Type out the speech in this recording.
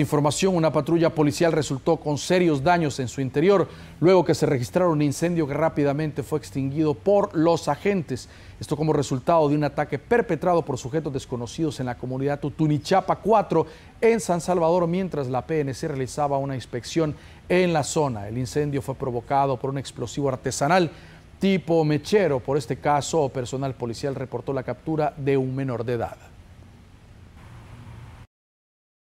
información, una patrulla policial resultó con serios daños en su interior luego que se registraron un incendio que rápidamente fue extinguido por los agentes. Esto como resultado de un ataque perpetrado por sujetos desconocidos en la comunidad Tutunichapa 4 en San Salvador mientras la PNC realizaba una inspección en la zona. El incendio fue provocado por un explosivo artesanal tipo mechero. Por este caso, personal policial reportó la captura de un menor de edad.